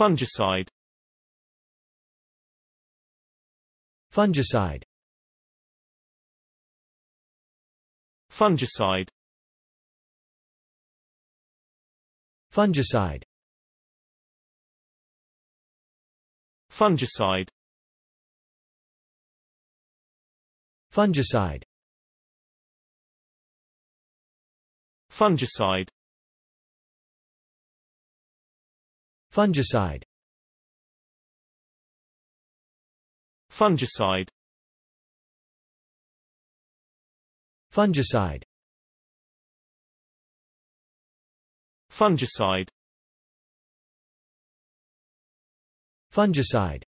Fungicide Fungicide Fungicide Fungicide Fungicide Fungicide Fungicide Fungicide Fungicide Fungicide Fungicide Fungicide